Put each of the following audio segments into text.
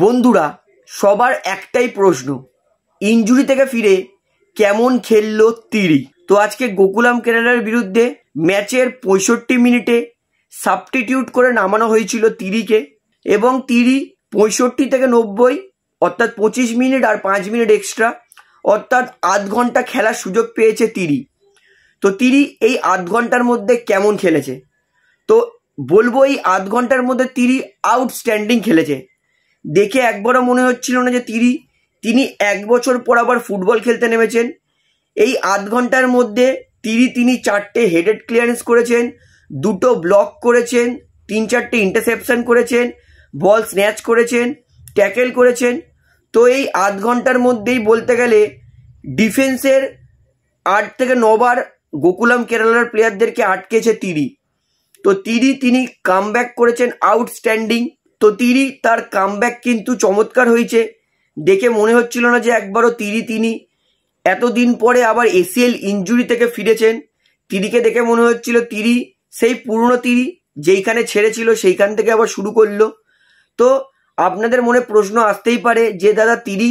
বন্ধুরা সবার একটাই প্রশ্ন ইঞ্জুরি থেকে ফিরে কেমন খেললো তিরি তো আজকে গোকুলাম কেরালার বিরুদ্ধে ম্যাচের পঁয়ষট্টি মিনিটে সাবস্টিটিউট করে নামানো হয়েছিল তিরিকে এবং তিরি পঁয়ষট্টি থেকে নব্বই অর্থাৎ পঁচিশ মিনিট আর পাঁচ মিনিট এক্সট্রা অর্থাৎ আধ ঘন্টা খেলার সুযোগ পেয়েছে তিরি তো তিরি এই আধ ঘন্টার মধ্যে কেমন খেলেছে তো বলবো এই আধ ঘন্টার মধ্যে তিরি আউটস্ট্যান্ডিং খেলেছে দেখে একবারও মনে হচ্ছিল না যে তিরি তিনি এক বছর পর আবার ফুটবল খেলতে নেমেছেন এই আধ ঘন্টার মধ্যে তিনি তিনি চারটে হেডেড ক্লিয়ারেন্স করেছেন দুটো ব্লক করেছেন তিন চারটে ইন্টারসেপশন করেছেন বল স্ন্যাচ করেছেন ট্যাকেল করেছেন তো এই আধ ঘন্টার মধ্যেই বলতে গেলে ডিফেন্সের আট থেকে নবার গোকুলাম কেরালার প্লেয়ারদেরকে আটকেছে তিরি তো তিরি তিনি কাম করেছেন আউটস্ট্যান্ডিং তো তিরি তার কাম কিন্তু চমৎকার হয়েছে দেখে মনে হচ্ছিল না যে একবারও তিরি তিনি এতদিন পরে আবার এসিএল ইঞ্জুরি থেকে ফিরেছেন তিরিকে দেখে মনে হচ্ছিল তিরি সেই পুরনো তিরি যেইখানে ছেড়েছিল সেইখান থেকে আবার শুরু করলো তো আপনাদের মনে প্রশ্ন আসতেই পারে যে দাদা তিরি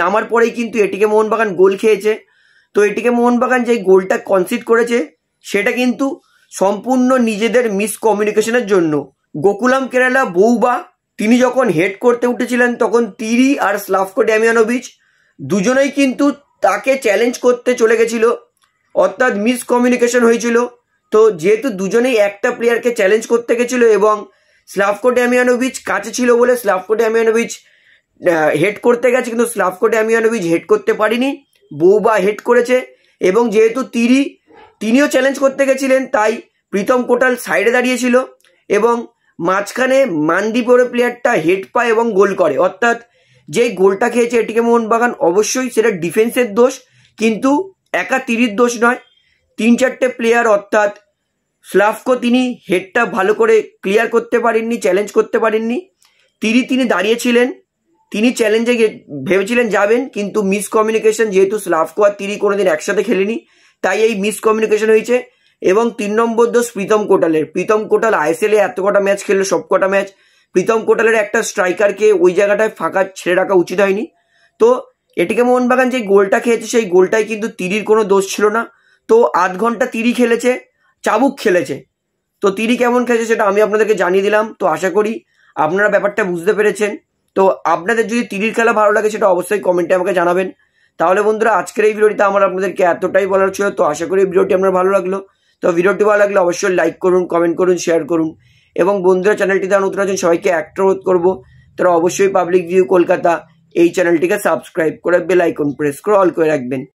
নামার পরেই কিন্তু এটিকে মোহনবাগান গোল খেয়েছে তো এটিকে মোহনবাগান যে গোলটা কনসিড করেছে সেটা কিন্তু সম্পূর্ণ নিজেদের মিসকমিউনিকেশনের জন্য গোকুলাম কেরালা বৌবা তিনি যখন হেড করতে উঠেছিলেন তখন তিরি আর স্লাফকো ড্যামিয়ানোভিচ দুজনেই কিন্তু তাকে চ্যালেঞ্জ করতে চলে গেছিল অর্থাৎ মিসকমিউনিকেশন হয়েছিল তো যেহেতু দুজনেই একটা প্লেয়ারকে চ্যালেঞ্জ করতে গেছিল এবং স্লাফকো ড্যামিয়ানোভিচ কাছে ছিল বলে স্লাফকো ড্যামিয়ানোভিচ হেড করতে গেছে কিন্তু স্লাফকো ড্যামিয়ানোভিচ হেড করতে পারিনি বৌবা হেড করেছে এবং যেহেতু তিরি তিনিও চ্যালেঞ্জ করতে গেছিলেন তাই প্রীতম কোটাল সাইডে দাঁড়িয়েছিল এবং মাঝখানে মান্দিপোরে প্লেয়ারটা হেড পায় এবং গোল করে অর্থাৎ যে গোলটা খেয়েছে এটিকে মোহনবাগান অবশ্যই সেটা ডিফেন্সের দোষ কিন্তু একা তিরির দোষ নয় তিন চারটে প্লেয়ার অর্থাৎ স্লাফকো তিনি হেডটা ভালো করে ক্লিয়ার করতে পারেননি চ্যালেঞ্জ করতে পারেননি তিরি তিনি দাঁড়িয়েছিলেন তিনি চ্যালেঞ্জে ভেবেছিলেন যাবেন কিন্তু মিসকমিউনিকেশন যেহেতু স্লাফকো আর তিরি কোনোদিন একসাথে খেলেনি তাই এই মিসকমিউনিকেশন হয়েছে এবং তিন নম্বর দোষ প্রীতম কোটালের প্রীতম কোটাল আইসেলে এত কটা ম্যাচ খেললো সব কটা ম্যাচ প্রীতম কোটালের একটা স্ট্রাইকারকে ওই জায়গাটায় ফাঁকা ছেড়ে রাখা উচিত হয়নি তো এটিকে মোহনবাগান যে গোলটা খেয়েছে সেই গোলটায় কিন্তু তিরির কোনো দোষ ছিল না তো আধ ঘন্টা তিরি খেলেছে চাবুক খেলেছে তো তিরি কেমন খেলেছে সেটা আমি আপনাদেরকে জানিয়ে দিলাম তো আশা করি আপনারা ব্যাপারটা বুঝতে পেরেছেন তো আপনাদের যদি তিরির খেলা ভালো লাগে সেটা অবশ্যই কমেন্টে আমাকে জানাবেন তাহলে বন্ধুরা আজকের এই ভিডিওটিতে আমার আপনাদেরকে এতটাই বলার ছিল তো আশা করি এই ভিডিওটি আপনার ভালো লাগলো তো ভিডিওটি ভালো লাগলে অবশ্যই লাইক করুন কমেন্ট করুন শেয়ার করুন এবং বন্ধুরা চ্যানেলটিতে নতুন আছেন সবাইকে একটা অনুরোধ করবো তারা অবশ্যই পাবলিক ভিউ কলকাতা এই চ্যানেলটিকে সাবস্ক্রাইব করে বেলাইকন প্রেস করে অল করে রাখবেন